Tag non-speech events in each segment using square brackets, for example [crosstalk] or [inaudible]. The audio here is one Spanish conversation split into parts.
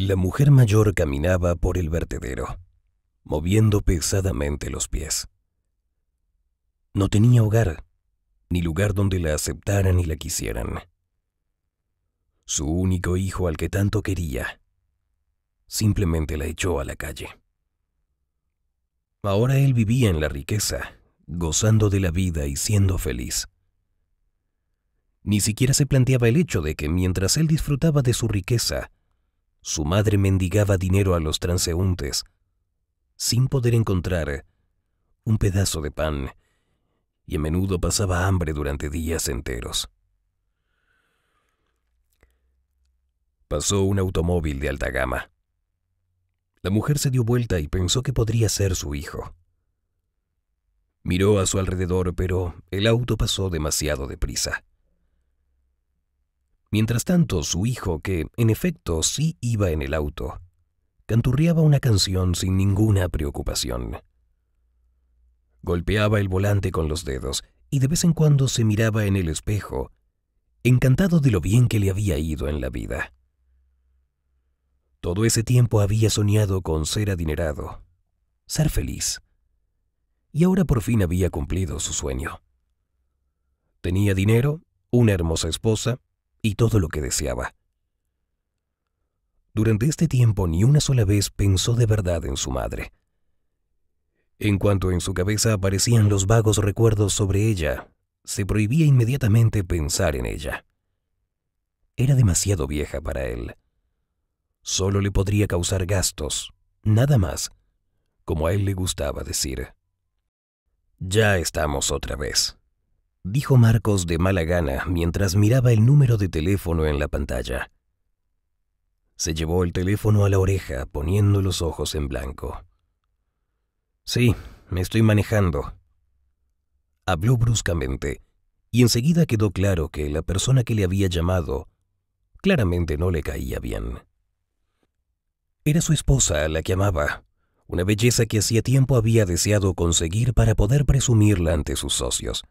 La mujer mayor caminaba por el vertedero, moviendo pesadamente los pies. No tenía hogar, ni lugar donde la aceptaran y la quisieran. Su único hijo al que tanto quería, simplemente la echó a la calle. Ahora él vivía en la riqueza, gozando de la vida y siendo feliz. Ni siquiera se planteaba el hecho de que mientras él disfrutaba de su riqueza, su madre mendigaba dinero a los transeúntes, sin poder encontrar un pedazo de pan, y a menudo pasaba hambre durante días enteros. Pasó un automóvil de alta gama. La mujer se dio vuelta y pensó que podría ser su hijo. Miró a su alrededor, pero el auto pasó demasiado deprisa. Mientras tanto, su hijo, que en efecto sí iba en el auto, canturreaba una canción sin ninguna preocupación. Golpeaba el volante con los dedos y de vez en cuando se miraba en el espejo, encantado de lo bien que le había ido en la vida. Todo ese tiempo había soñado con ser adinerado, ser feliz, y ahora por fin había cumplido su sueño. Tenía dinero, una hermosa esposa, y todo lo que deseaba. Durante este tiempo ni una sola vez pensó de verdad en su madre. En cuanto en su cabeza aparecían los vagos recuerdos sobre ella, se prohibía inmediatamente pensar en ella. Era demasiado vieja para él. Solo le podría causar gastos, nada más, como a él le gustaba decir. Ya estamos otra vez dijo Marcos de mala gana mientras miraba el número de teléfono en la pantalla. Se llevó el teléfono a la oreja poniendo los ojos en blanco. Sí, me estoy manejando. Habló bruscamente, y enseguida quedó claro que la persona que le había llamado claramente no le caía bien. Era su esposa a la que amaba, una belleza que hacía tiempo había deseado conseguir para poder presumirla ante sus socios.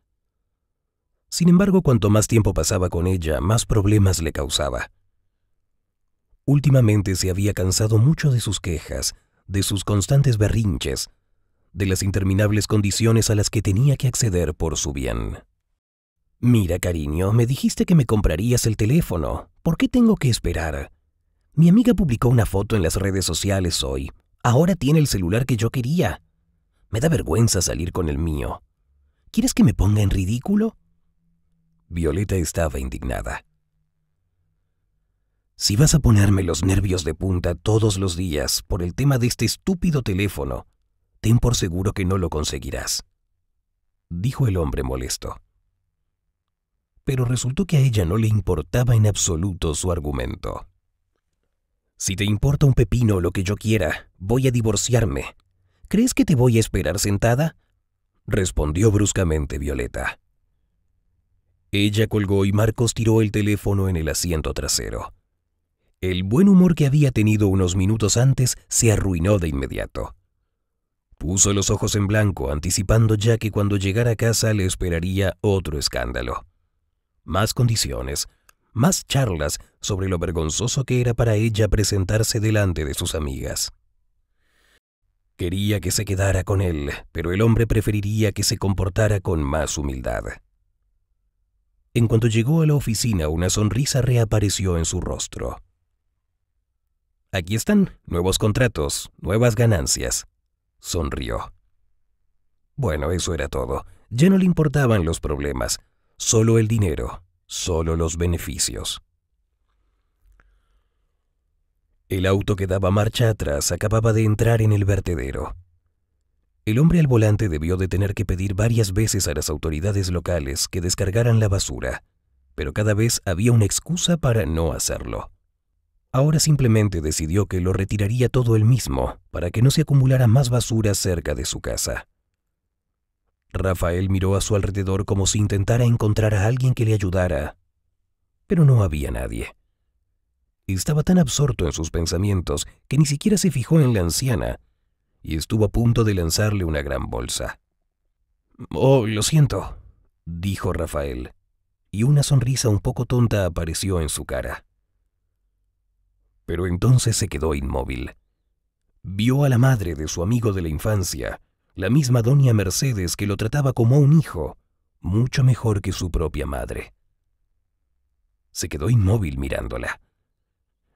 Sin embargo, cuanto más tiempo pasaba con ella, más problemas le causaba. Últimamente se había cansado mucho de sus quejas, de sus constantes berrinches, de las interminables condiciones a las que tenía que acceder por su bien. Mira, cariño, me dijiste que me comprarías el teléfono. ¿Por qué tengo que esperar? Mi amiga publicó una foto en las redes sociales hoy. Ahora tiene el celular que yo quería. Me da vergüenza salir con el mío. ¿Quieres que me ponga en ridículo? Violeta estaba indignada. Si vas a ponerme los nervios de punta todos los días por el tema de este estúpido teléfono, ten por seguro que no lo conseguirás, dijo el hombre molesto. Pero resultó que a ella no le importaba en absoluto su argumento. Si te importa un pepino lo que yo quiera, voy a divorciarme. ¿Crees que te voy a esperar sentada? respondió bruscamente Violeta. Ella colgó y Marcos tiró el teléfono en el asiento trasero. El buen humor que había tenido unos minutos antes se arruinó de inmediato. Puso los ojos en blanco, anticipando ya que cuando llegara a casa le esperaría otro escándalo. Más condiciones, más charlas sobre lo vergonzoso que era para ella presentarse delante de sus amigas. Quería que se quedara con él, pero el hombre preferiría que se comportara con más humildad. En cuanto llegó a la oficina, una sonrisa reapareció en su rostro. Aquí están, nuevos contratos, nuevas ganancias. Sonrió. Bueno, eso era todo. Ya no le importaban los problemas, solo el dinero, solo los beneficios. El auto que daba marcha atrás acababa de entrar en el vertedero. El hombre al volante debió de tener que pedir varias veces a las autoridades locales que descargaran la basura, pero cada vez había una excusa para no hacerlo. Ahora simplemente decidió que lo retiraría todo él mismo para que no se acumulara más basura cerca de su casa. Rafael miró a su alrededor como si intentara encontrar a alguien que le ayudara, pero no había nadie. Estaba tan absorto en sus pensamientos que ni siquiera se fijó en la anciana y estuvo a punto de lanzarle una gran bolsa. Oh, lo siento, dijo Rafael, y una sonrisa un poco tonta apareció en su cara. Pero entonces se quedó inmóvil. Vio a la madre de su amigo de la infancia, la misma doña Mercedes que lo trataba como un hijo, mucho mejor que su propia madre. Se quedó inmóvil mirándola.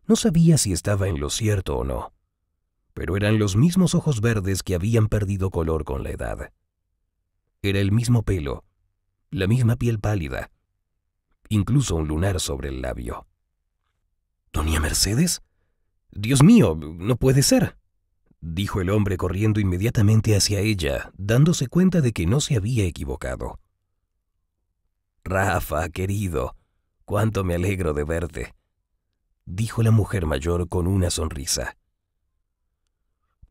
No sabía si estaba en lo cierto o no pero eran los mismos ojos verdes que habían perdido color con la edad. Era el mismo pelo, la misma piel pálida, incluso un lunar sobre el labio. ¿Doña Mercedes? Dios mío, no puede ser, dijo el hombre corriendo inmediatamente hacia ella, dándose cuenta de que no se había equivocado. Rafa, querido, cuánto me alegro de verte, dijo la mujer mayor con una sonrisa.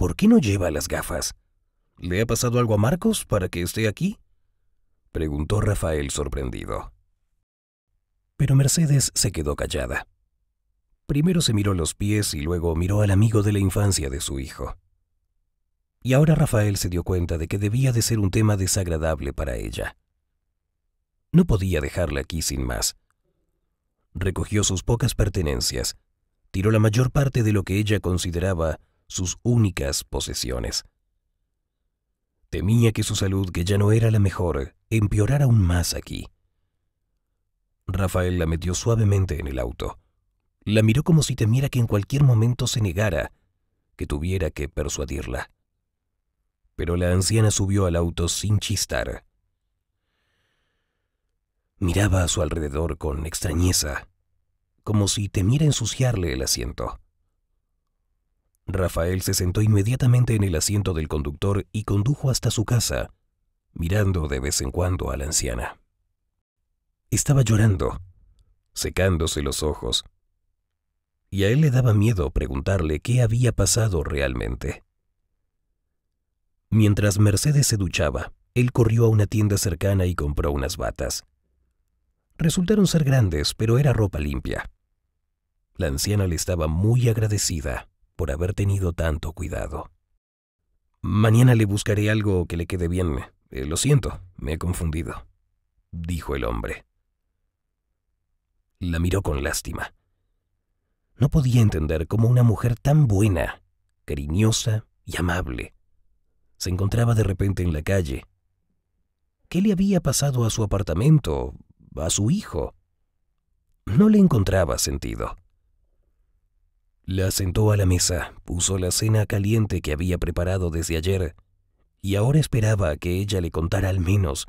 ¿Por qué no lleva las gafas? ¿Le ha pasado algo a Marcos para que esté aquí? preguntó Rafael sorprendido. Pero Mercedes se quedó callada. Primero se miró los pies y luego miró al amigo de la infancia de su hijo. Y ahora Rafael se dio cuenta de que debía de ser un tema desagradable para ella. No podía dejarla aquí sin más. Recogió sus pocas pertenencias, tiró la mayor parte de lo que ella consideraba sus únicas posesiones. Temía que su salud, que ya no era la mejor, empeorara aún más aquí. Rafael la metió suavemente en el auto. La miró como si temiera que en cualquier momento se negara, que tuviera que persuadirla. Pero la anciana subió al auto sin chistar. Miraba a su alrededor con extrañeza, como si temiera ensuciarle el asiento. Rafael se sentó inmediatamente en el asiento del conductor y condujo hasta su casa, mirando de vez en cuando a la anciana. Estaba llorando, secándose los ojos, y a él le daba miedo preguntarle qué había pasado realmente. Mientras Mercedes se duchaba, él corrió a una tienda cercana y compró unas batas. Resultaron ser grandes, pero era ropa limpia. La anciana le estaba muy agradecida por haber tenido tanto cuidado. Mañana le buscaré algo que le quede bien. Eh, lo siento, me he confundido, dijo el hombre. La miró con lástima. No podía entender cómo una mujer tan buena, cariñosa y amable, se encontraba de repente en la calle. ¿Qué le había pasado a su apartamento, a su hijo? No le encontraba sentido. La sentó a la mesa, puso la cena caliente que había preparado desde ayer, y ahora esperaba que ella le contara al menos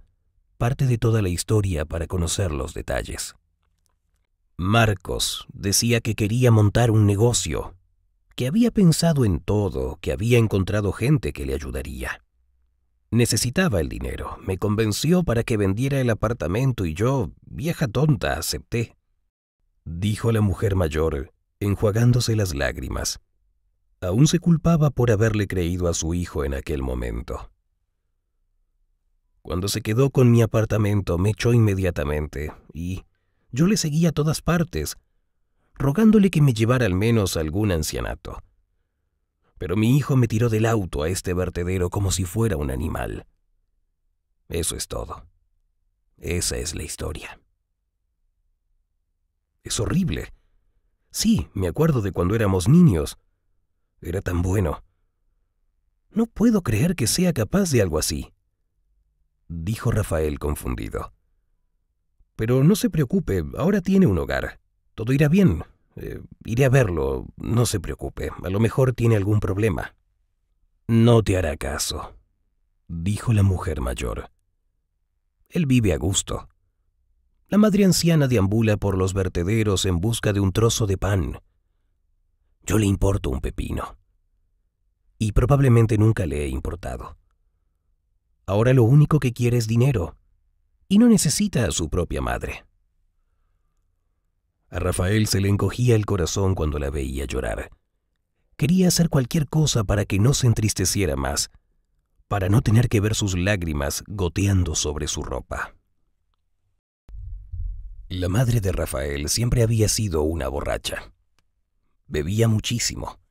parte de toda la historia para conocer los detalles. Marcos decía que quería montar un negocio, que había pensado en todo, que había encontrado gente que le ayudaría. Necesitaba el dinero, me convenció para que vendiera el apartamento y yo, vieja tonta, acepté. Dijo la mujer mayor, enjuagándose las lágrimas. Aún se culpaba por haberle creído a su hijo en aquel momento. Cuando se quedó con mi apartamento me echó inmediatamente y yo le seguí a todas partes, rogándole que me llevara al menos algún ancianato. Pero mi hijo me tiró del auto a este vertedero como si fuera un animal. Eso es todo. Esa es la historia. Es horrible. Sí, me acuerdo de cuando éramos niños. Era tan bueno. No puedo creer que sea capaz de algo así, dijo Rafael confundido. Pero no se preocupe, ahora tiene un hogar. Todo irá bien. Eh, iré a verlo, no se preocupe. A lo mejor tiene algún problema. No te hará caso, dijo la mujer mayor. Él vive a gusto. La madre anciana deambula por los vertederos en busca de un trozo de pan. Yo le importo un pepino. Y probablemente nunca le he importado. Ahora lo único que quiere es dinero, y no necesita a su propia madre. A Rafael se le encogía el corazón cuando la veía llorar. Quería hacer cualquier cosa para que no se entristeciera más, para no tener que ver sus lágrimas goteando sobre su ropa. La madre de Rafael siempre había sido una borracha. Bebía muchísimo.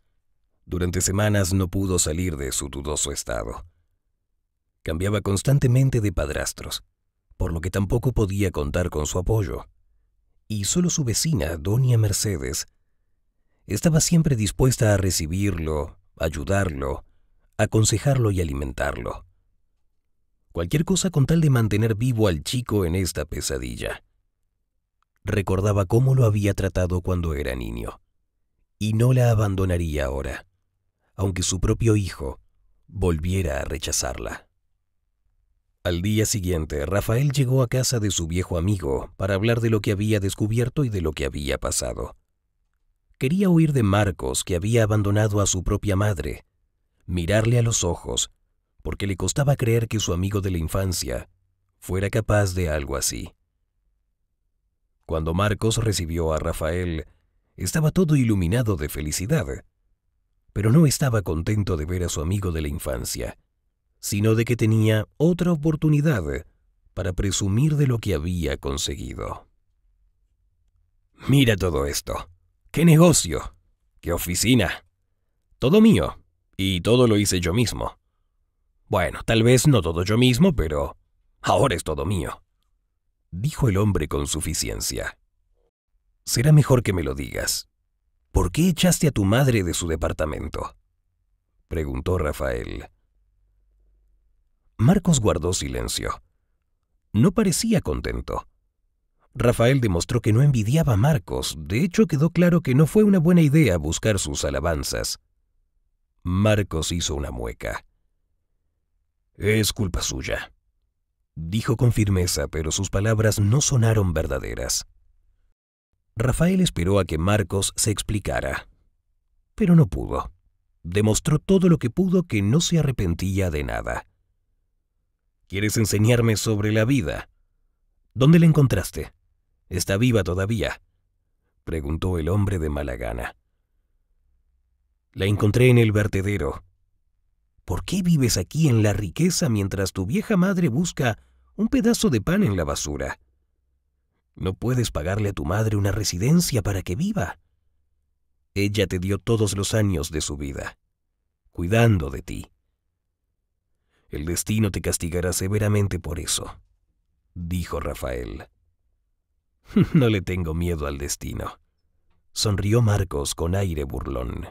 Durante semanas no pudo salir de su dudoso estado. Cambiaba constantemente de padrastros, por lo que tampoco podía contar con su apoyo. Y solo su vecina, Doña Mercedes, estaba siempre dispuesta a recibirlo, ayudarlo, aconsejarlo y alimentarlo. Cualquier cosa con tal de mantener vivo al chico en esta pesadilla. Recordaba cómo lo había tratado cuando era niño, y no la abandonaría ahora, aunque su propio hijo volviera a rechazarla. Al día siguiente, Rafael llegó a casa de su viejo amigo para hablar de lo que había descubierto y de lo que había pasado. Quería oír de Marcos que había abandonado a su propia madre, mirarle a los ojos, porque le costaba creer que su amigo de la infancia fuera capaz de algo así. Cuando Marcos recibió a Rafael, estaba todo iluminado de felicidad, pero no estaba contento de ver a su amigo de la infancia, sino de que tenía otra oportunidad para presumir de lo que había conseguido. Mira todo esto. ¡Qué negocio! ¡Qué oficina! Todo mío. Y todo lo hice yo mismo. Bueno, tal vez no todo yo mismo, pero ahora es todo mío dijo el hombre con suficiencia. Será mejor que me lo digas. ¿Por qué echaste a tu madre de su departamento? preguntó Rafael. Marcos guardó silencio. No parecía contento. Rafael demostró que no envidiaba a Marcos, de hecho quedó claro que no fue una buena idea buscar sus alabanzas. Marcos hizo una mueca. Es culpa suya, dijo con firmeza, pero sus palabras no sonaron verdaderas. Rafael esperó a que Marcos se explicara, pero no pudo. Demostró todo lo que pudo que no se arrepentía de nada. ¿Quieres enseñarme sobre la vida? ¿Dónde la encontraste? ¿Está viva todavía? preguntó el hombre de mala gana. La encontré en el vertedero, ¿Por qué vives aquí en la riqueza mientras tu vieja madre busca un pedazo de pan en la basura? No puedes pagarle a tu madre una residencia para que viva. Ella te dio todos los años de su vida, cuidando de ti. El destino te castigará severamente por eso, dijo Rafael. [laughs] No le tengo miedo al destino, sonrió Marcos con aire burlón.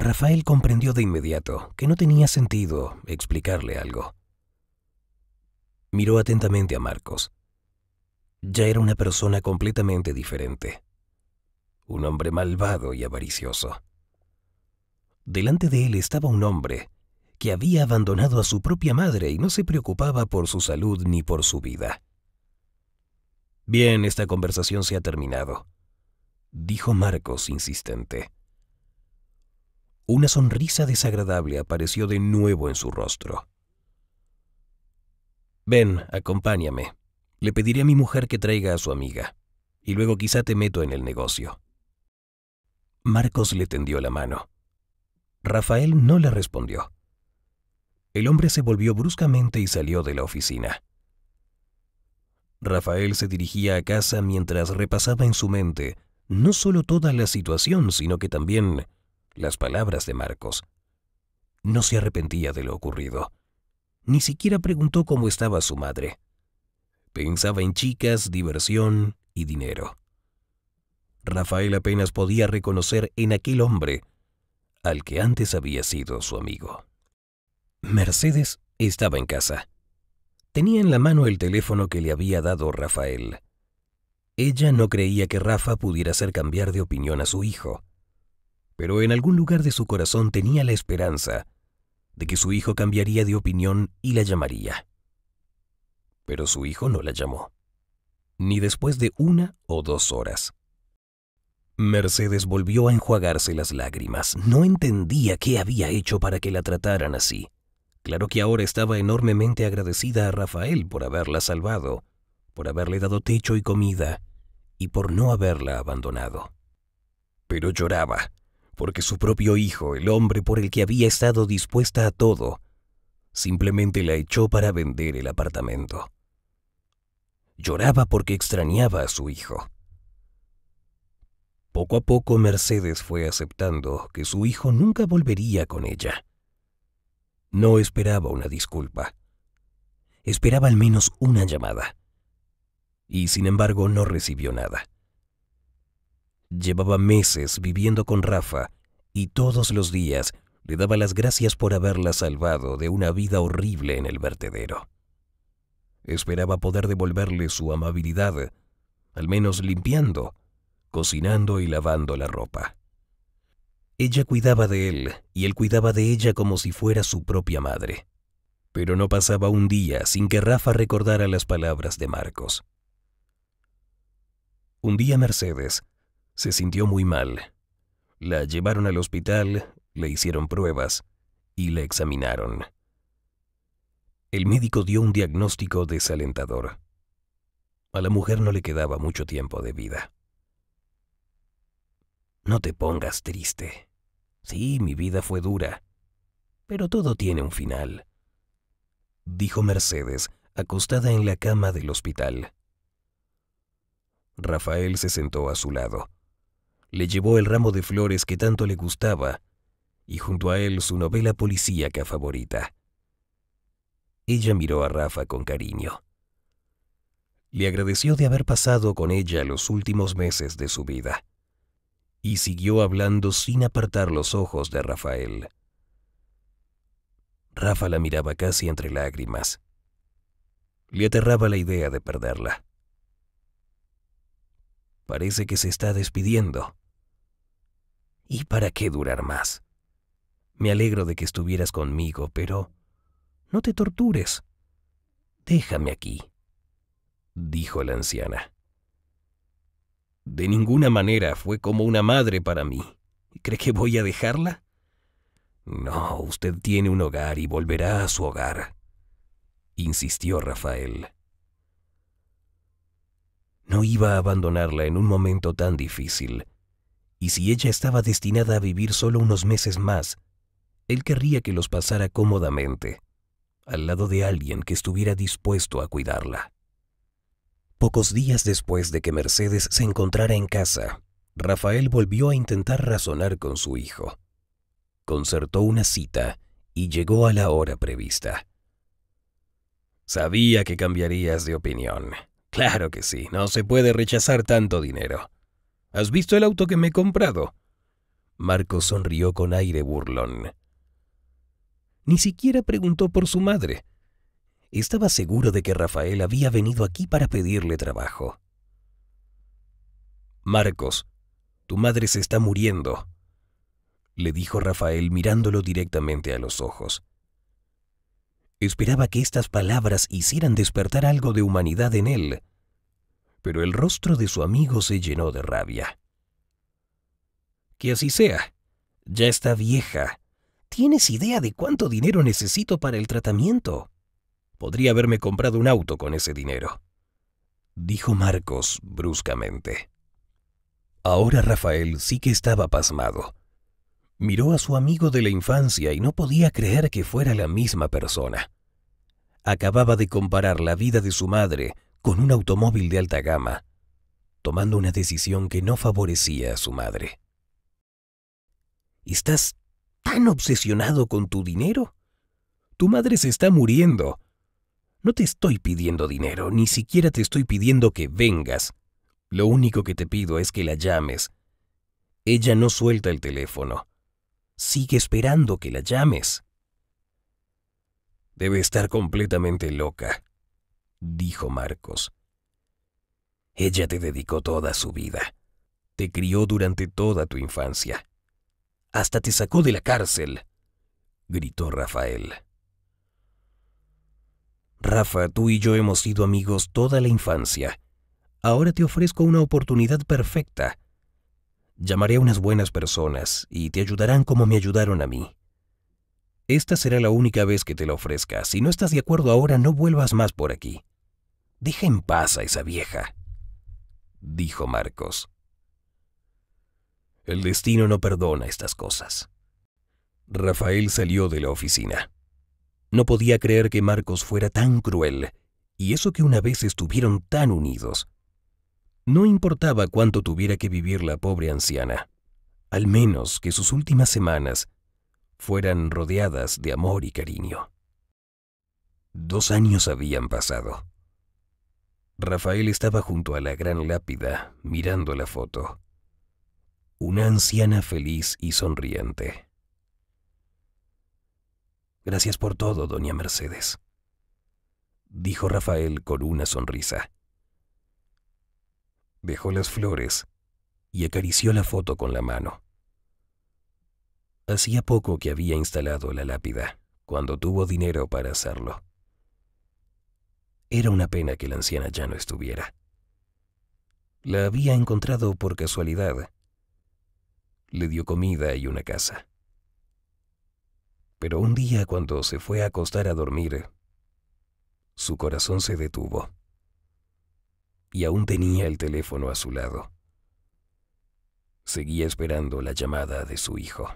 Rafael comprendió de inmediato que no tenía sentido explicarle algo. Miró atentamente a Marcos. Ya era una persona completamente diferente. Un hombre malvado y avaricioso. Delante de él estaba un hombre que había abandonado a su propia madre y no se preocupaba por su salud ni por su vida. Bien, esta conversación se ha terminado, dijo Marcos insistente. Una sonrisa desagradable apareció de nuevo en su rostro. Ven, acompáñame. Le pediré a mi mujer que traiga a su amiga, y luego quizá te meto en el negocio. Marcos le tendió la mano. Rafael no le respondió. El hombre se volvió bruscamente y salió de la oficina. Rafael se dirigía a casa mientras repasaba en su mente no solo toda la situación, sino que también las palabras de Marcos. No se arrepentía de lo ocurrido. Ni siquiera preguntó cómo estaba su madre. Pensaba en chicas, diversión y dinero. Rafael apenas podía reconocer en aquel hombre al que antes había sido su amigo. Mercedes estaba en casa. Tenía en la mano el teléfono que le había dado Rafael. Ella no creía que Rafa pudiera hacer cambiar de opinión a su hijo pero en algún lugar de su corazón tenía la esperanza de que su hijo cambiaría de opinión y la llamaría. Pero su hijo no la llamó, ni después de una o dos horas. Mercedes volvió a enjuagarse las lágrimas. No entendía qué había hecho para que la trataran así. Claro que ahora estaba enormemente agradecida a Rafael por haberla salvado, por haberle dado techo y comida, y por no haberla abandonado. Pero lloraba, porque su propio hijo, el hombre por el que había estado dispuesta a todo, simplemente la echó para vender el apartamento. Lloraba porque extrañaba a su hijo. Poco a poco Mercedes fue aceptando que su hijo nunca volvería con ella. No esperaba una disculpa. Esperaba al menos una llamada. Y sin embargo no recibió nada. Llevaba meses viviendo con Rafa y todos los días le daba las gracias por haberla salvado de una vida horrible en el vertedero. Esperaba poder devolverle su amabilidad, al menos limpiando, cocinando y lavando la ropa. Ella cuidaba de él y él cuidaba de ella como si fuera su propia madre. Pero no pasaba un día sin que Rafa recordara las palabras de Marcos. Un día Mercedes se sintió muy mal. La llevaron al hospital, le hicieron pruebas y la examinaron. El médico dio un diagnóstico desalentador. A la mujer no le quedaba mucho tiempo de vida. No te pongas triste. Sí, mi vida fue dura, pero todo tiene un final, dijo Mercedes, acostada en la cama del hospital. Rafael se sentó a su lado le llevó el ramo de flores que tanto le gustaba y junto a él su novela policíaca favorita. Ella miró a Rafa con cariño. Le agradeció de haber pasado con ella los últimos meses de su vida y siguió hablando sin apartar los ojos de Rafael. Rafa la miraba casi entre lágrimas. Le aterraba la idea de perderla. Parece que se está despidiendo, ¿Y para qué durar más? Me alegro de que estuvieras conmigo, pero no te tortures. Déjame aquí, dijo la anciana. De ninguna manera fue como una madre para mí. ¿Cree que voy a dejarla? No, usted tiene un hogar y volverá a su hogar, insistió Rafael. No iba a abandonarla en un momento tan difícil, y si ella estaba destinada a vivir solo unos meses más, él querría que los pasara cómodamente, al lado de alguien que estuviera dispuesto a cuidarla. Pocos días después de que Mercedes se encontrara en casa, Rafael volvió a intentar razonar con su hijo. Concertó una cita y llegó a la hora prevista. Sabía que cambiarías de opinión. Claro que sí, no se puede rechazar tanto dinero. ¿Has visto el auto que me he comprado? Marcos sonrió con aire burlón. Ni siquiera preguntó por su madre. Estaba seguro de que Rafael había venido aquí para pedirle trabajo. Marcos, tu madre se está muriendo, le dijo Rafael mirándolo directamente a los ojos. Esperaba que estas palabras hicieran despertar algo de humanidad en él, pero el rostro de su amigo se llenó de rabia. Que así sea. Ya está vieja. ¿Tienes idea de cuánto dinero necesito para el tratamiento? Podría haberme comprado un auto con ese dinero, dijo Marcos bruscamente. Ahora Rafael sí que estaba pasmado. Miró a su amigo de la infancia y no podía creer que fuera la misma persona. Acababa de comparar la vida de su madre con un automóvil de alta gama, tomando una decisión que no favorecía a su madre. ¿Estás tan obsesionado con tu dinero? Tu madre se está muriendo. No te estoy pidiendo dinero, ni siquiera te estoy pidiendo que vengas. Lo único que te pido es que la llames. Ella no suelta el teléfono. Sigue esperando que la llames. Debe estar completamente loca dijo Marcos. Ella te dedicó toda su vida. Te crió durante toda tu infancia. Hasta te sacó de la cárcel, gritó Rafael. Rafa, tú y yo hemos sido amigos toda la infancia. Ahora te ofrezco una oportunidad perfecta. Llamaré a unas buenas personas y te ayudarán como me ayudaron a mí. Esta será la única vez que te la ofrezca. Si no estás de acuerdo ahora, no vuelvas más por aquí. Deja en paz a esa vieja, dijo Marcos. El destino no perdona estas cosas. Rafael salió de la oficina. No podía creer que Marcos fuera tan cruel, y eso que una vez estuvieron tan unidos. No importaba cuánto tuviera que vivir la pobre anciana, al menos que sus últimas semanas fueran rodeadas de amor y cariño. Dos años habían pasado. Rafael estaba junto a la gran lápida, mirando la foto. Una anciana feliz y sonriente. Gracias por todo, doña Mercedes, dijo Rafael con una sonrisa. Dejó las flores y acarició la foto con la mano. Hacía poco que había instalado la lápida, cuando tuvo dinero para hacerlo. Era una pena que la anciana ya no estuviera. La había encontrado por casualidad. Le dio comida y una casa. Pero un día cuando se fue a acostar a dormir, su corazón se detuvo. Y aún tenía el teléfono a su lado. Seguía esperando la llamada de su hijo.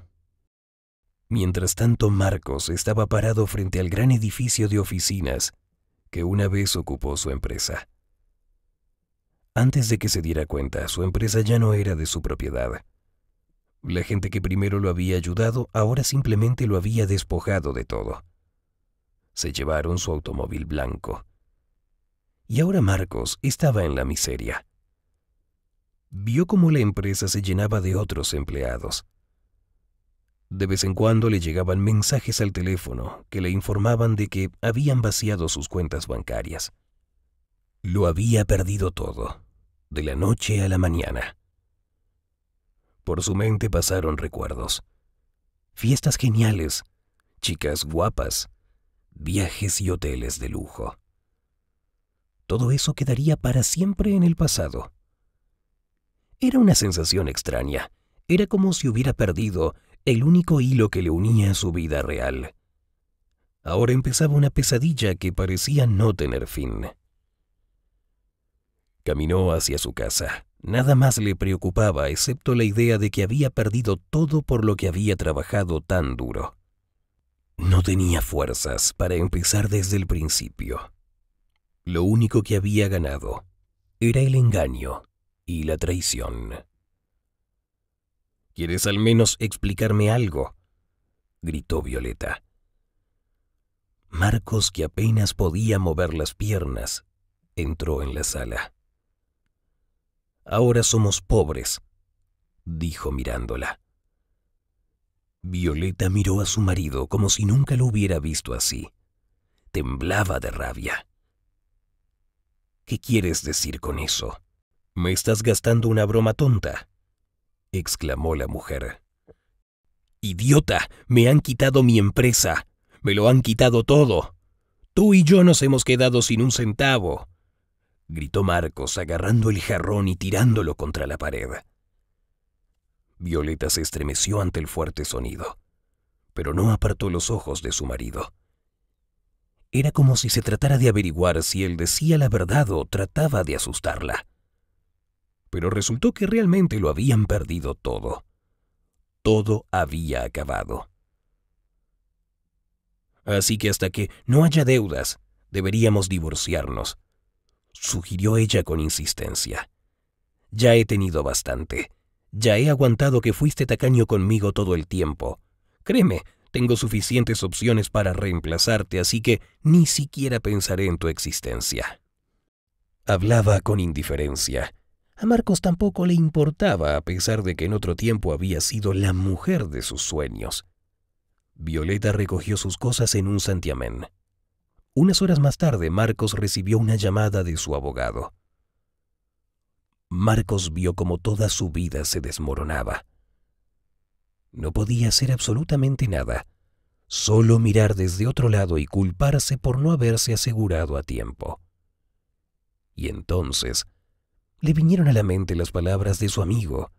Mientras tanto, Marcos estaba parado frente al gran edificio de oficinas que una vez ocupó su empresa. Antes de que se diera cuenta, su empresa ya no era de su propiedad. La gente que primero lo había ayudado ahora simplemente lo había despojado de todo. Se llevaron su automóvil blanco. Y ahora Marcos estaba en la miseria. Vio cómo la empresa se llenaba de otros empleados. De vez en cuando le llegaban mensajes al teléfono que le informaban de que habían vaciado sus cuentas bancarias. Lo había perdido todo, de la noche a la mañana. Por su mente pasaron recuerdos. Fiestas geniales, chicas guapas, viajes y hoteles de lujo. Todo eso quedaría para siempre en el pasado. Era una sensación extraña. Era como si hubiera perdido el único hilo que le unía a su vida real. Ahora empezaba una pesadilla que parecía no tener fin. Caminó hacia su casa. Nada más le preocupaba excepto la idea de que había perdido todo por lo que había trabajado tan duro. No tenía fuerzas para empezar desde el principio. Lo único que había ganado era el engaño y la traición. ¿Quieres al menos explicarme algo? gritó Violeta. Marcos, que apenas podía mover las piernas, entró en la sala. Ahora somos pobres, dijo mirándola. Violeta miró a su marido como si nunca lo hubiera visto así. Temblaba de rabia. ¿Qué quieres decir con eso? ¿Me estás gastando una broma tonta? exclamó la mujer. Idiota, me han quitado mi empresa, me lo han quitado todo. Tú y yo nos hemos quedado sin un centavo, gritó Marcos, agarrando el jarrón y tirándolo contra la pared. Violeta se estremeció ante el fuerte sonido, pero no apartó los ojos de su marido. Era como si se tratara de averiguar si él decía la verdad o trataba de asustarla pero resultó que realmente lo habían perdido todo. Todo había acabado. Así que hasta que no haya deudas, deberíamos divorciarnos, sugirió ella con insistencia. Ya he tenido bastante. Ya he aguantado que fuiste tacaño conmigo todo el tiempo. Créeme, tengo suficientes opciones para reemplazarte, así que ni siquiera pensaré en tu existencia. Hablaba con indiferencia. A Marcos tampoco le importaba, a pesar de que en otro tiempo había sido la mujer de sus sueños. Violeta recogió sus cosas en un santiamén. Unas horas más tarde, Marcos recibió una llamada de su abogado. Marcos vio como toda su vida se desmoronaba. No podía hacer absolutamente nada, solo mirar desde otro lado y culparse por no haberse asegurado a tiempo. Y entonces, le vinieron a la mente las palabras de su amigo,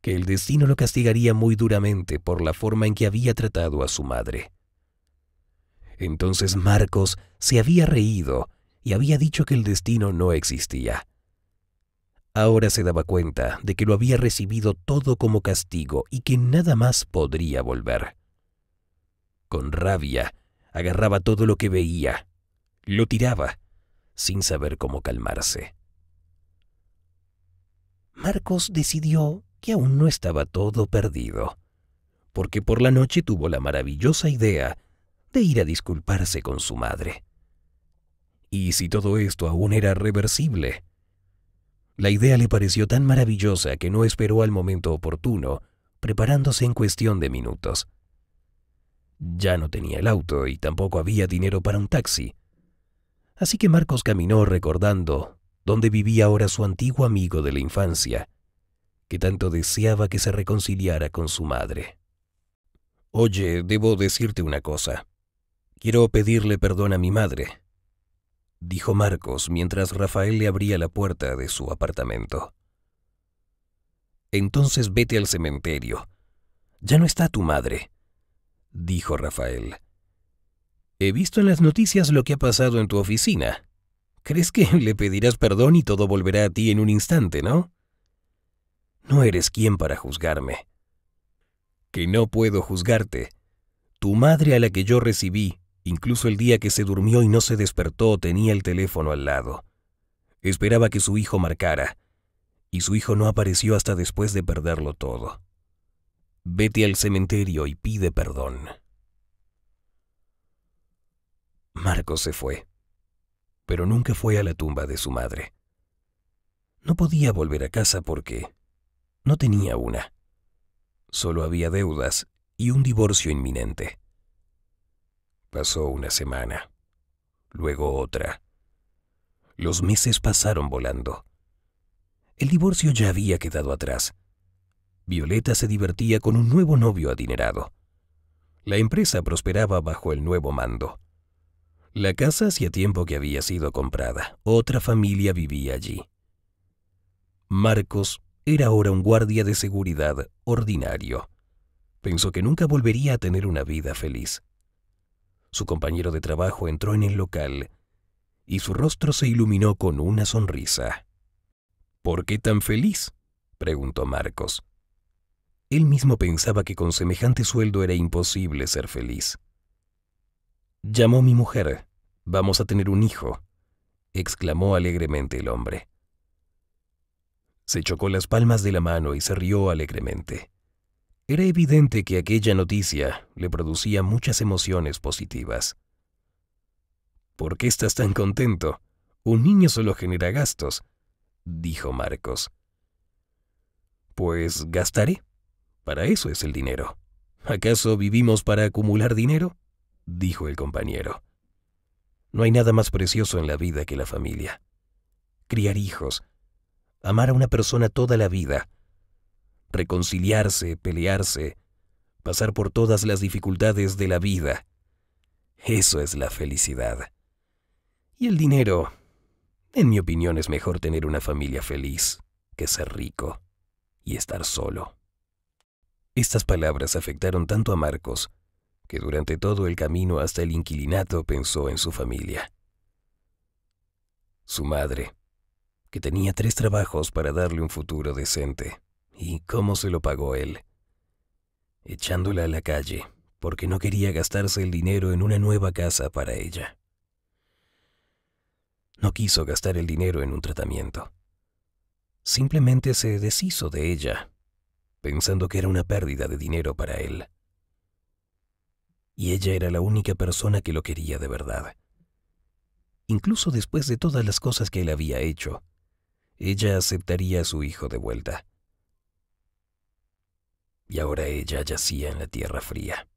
que el destino lo castigaría muy duramente por la forma en que había tratado a su madre. Entonces Marcos se había reído y había dicho que el destino no existía. Ahora se daba cuenta de que lo había recibido todo como castigo y que nada más podría volver. Con rabia, agarraba todo lo que veía, lo tiraba, sin saber cómo calmarse. Marcos decidió que aún no estaba todo perdido, porque por la noche tuvo la maravillosa idea de ir a disculparse con su madre. ¿Y si todo esto aún era reversible? La idea le pareció tan maravillosa que no esperó al momento oportuno, preparándose en cuestión de minutos. Ya no tenía el auto y tampoco había dinero para un taxi. Así que Marcos caminó recordando donde vivía ahora su antiguo amigo de la infancia, que tanto deseaba que se reconciliara con su madre. Oye, debo decirte una cosa. Quiero pedirle perdón a mi madre, dijo Marcos mientras Rafael le abría la puerta de su apartamento. Entonces vete al cementerio. Ya no está tu madre, dijo Rafael. He visto en las noticias lo que ha pasado en tu oficina. Crees que [laughs] le pedirás perdón y todo volverá a ti en un instante, ¿no? No eres quien para juzgarme. Que no puedo juzgarte. Tu madre a la que yo recibí, incluso el día que se durmió y no se despertó, tenía el teléfono al lado. Esperaba que su hijo marcara, y su hijo no apareció hasta después de perderlo todo. Vete al cementerio y pide perdón. Marco se fue pero nunca fue a la tumba de su madre. No podía volver a casa porque no tenía una. Solo había deudas y un divorcio inminente. Pasó una semana, luego otra. Los meses pasaron volando. El divorcio ya había quedado atrás. Violeta se divertía con un nuevo novio adinerado. La empresa prosperaba bajo el nuevo mando. La casa hacía tiempo que había sido comprada. Otra familia vivía allí. Marcos era ahora un guardia de seguridad ordinario. Pensó que nunca volvería a tener una vida feliz. Su compañero de trabajo entró en el local y su rostro se iluminó con una sonrisa. ¿Por qué tan feliz? preguntó Marcos. Él mismo pensaba que con semejante sueldo era imposible ser feliz. Llamó mi mujer. Vamos a tener un hijo, exclamó alegremente el hombre. Se chocó las palmas de la mano y se rió alegremente. Era evidente que aquella noticia le producía muchas emociones positivas. ¿Por qué estás tan contento? Un niño solo genera gastos, dijo Marcos. Pues gastaré. Para eso es el dinero. ¿Acaso vivimos para acumular dinero? dijo el compañero. No hay nada más precioso en la vida que la familia. Criar hijos, amar a una persona toda la vida, reconciliarse, pelearse, pasar por todas las dificultades de la vida. Eso es la felicidad. Y el dinero, en mi opinión, es mejor tener una familia feliz que ser rico y estar solo. Estas palabras afectaron tanto a Marcos que durante todo el camino hasta el inquilinato pensó en su familia. Su madre, que tenía tres trabajos para darle un futuro decente, y cómo se lo pagó él, echándola a la calle porque no quería gastarse el dinero en una nueva casa para ella. No quiso gastar el dinero en un tratamiento. Simplemente se deshizo de ella, pensando que era una pérdida de dinero para él y ella era la única persona que lo quería de verdad. Incluso después de todas las cosas que él había hecho, ella aceptaría a su hijo de vuelta. Y ahora ella yacía en la tierra fría.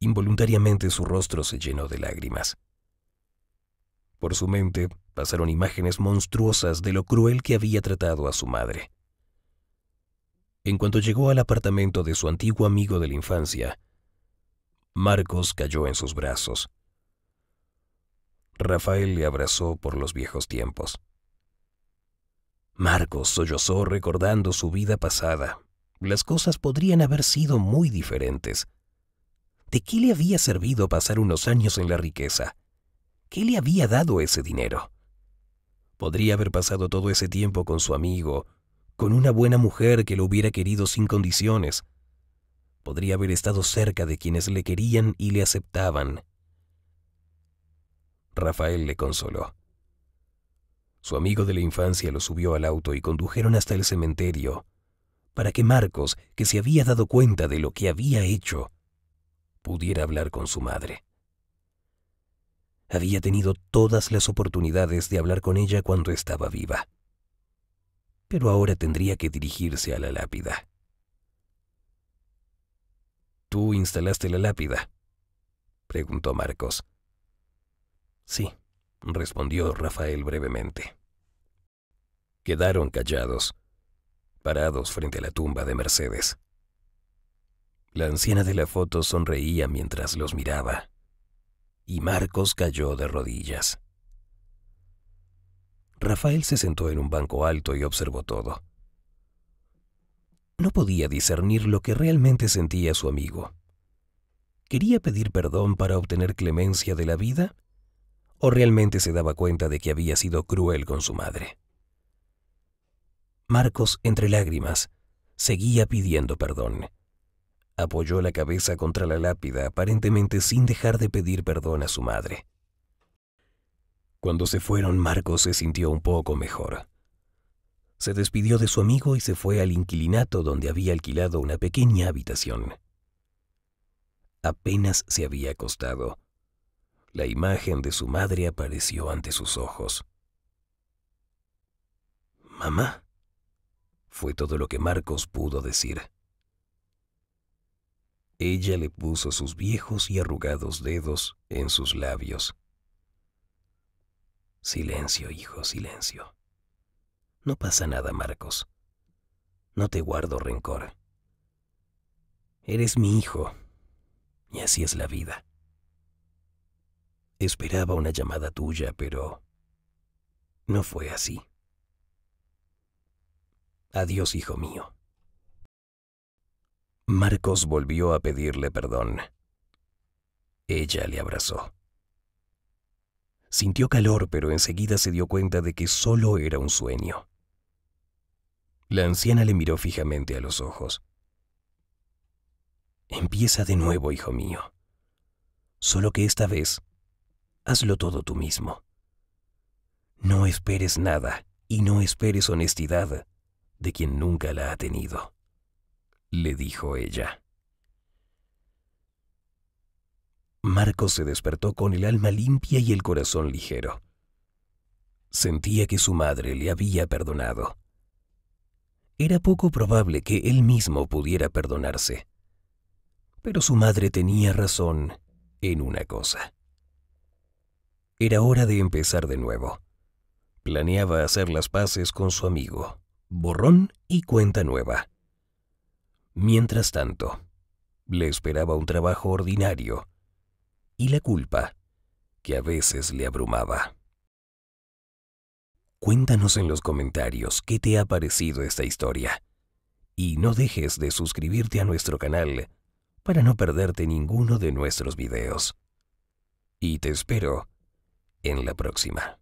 Involuntariamente su rostro se llenó de lágrimas. Por su mente pasaron imágenes monstruosas de lo cruel que había tratado a su madre. En cuanto llegó al apartamento de su antiguo amigo de la infancia, Marcos cayó en sus brazos. Rafael le abrazó por los viejos tiempos. Marcos sollozó recordando su vida pasada. Las cosas podrían haber sido muy diferentes. ¿De qué le había servido pasar unos años en la riqueza? ¿Qué le había dado ese dinero? Podría haber pasado todo ese tiempo con su amigo, con una buena mujer que lo hubiera querido sin condiciones, podría haber estado cerca de quienes le querían y le aceptaban. Rafael le consoló. Su amigo de la infancia lo subió al auto y condujeron hasta el cementerio, para que Marcos, que se había dado cuenta de lo que había hecho, pudiera hablar con su madre. Había tenido todas las oportunidades de hablar con ella cuando estaba viva, pero ahora tendría que dirigirse a la lápida. ¿Tú instalaste la lápida? preguntó Marcos. Sí, respondió Rafael brevemente. Quedaron callados, parados frente a la tumba de Mercedes. La anciana de la foto sonreía mientras los miraba, y Marcos cayó de rodillas. Rafael se sentó en un banco alto y observó todo. No podía discernir lo que realmente sentía su amigo. ¿Quería pedir perdón para obtener clemencia de la vida? ¿O realmente se daba cuenta de que había sido cruel con su madre? Marcos, entre lágrimas, seguía pidiendo perdón. Apoyó la cabeza contra la lápida, aparentemente sin dejar de pedir perdón a su madre. Cuando se fueron, Marcos se sintió un poco mejor. Se despidió de su amigo y se fue al inquilinato donde había alquilado una pequeña habitación. Apenas se había acostado. La imagen de su madre apareció ante sus ojos. Mamá, fue todo lo que Marcos pudo decir. Ella le puso sus viejos y arrugados dedos en sus labios. Silencio, hijo, silencio. No pasa nada, Marcos. No te guardo rencor. Eres mi hijo, y así es la vida. Esperaba una llamada tuya, pero no fue así. Adiós, hijo mío. Marcos volvió a pedirle perdón. Ella le abrazó. Sintió calor, pero enseguida se dio cuenta de que solo era un sueño. La anciana le miró fijamente a los ojos. Empieza de nuevo, hijo mío. Solo que esta vez, hazlo todo tú mismo. No esperes nada y no esperes honestidad de quien nunca la ha tenido, le dijo ella. Marcos se despertó con el alma limpia y el corazón ligero. Sentía que su madre le había perdonado era poco probable que él mismo pudiera perdonarse. Pero su madre tenía razón en una cosa. Era hora de empezar de nuevo. Planeaba hacer las paces con su amigo, borrón y cuenta nueva. Mientras tanto, le esperaba un trabajo ordinario y la culpa que a veces le abrumaba. Cuéntanos en los comentarios qué te ha parecido esta historia. Y no dejes de suscribirte a nuestro canal para no perderte ninguno de nuestros videos. Y te espero en la próxima.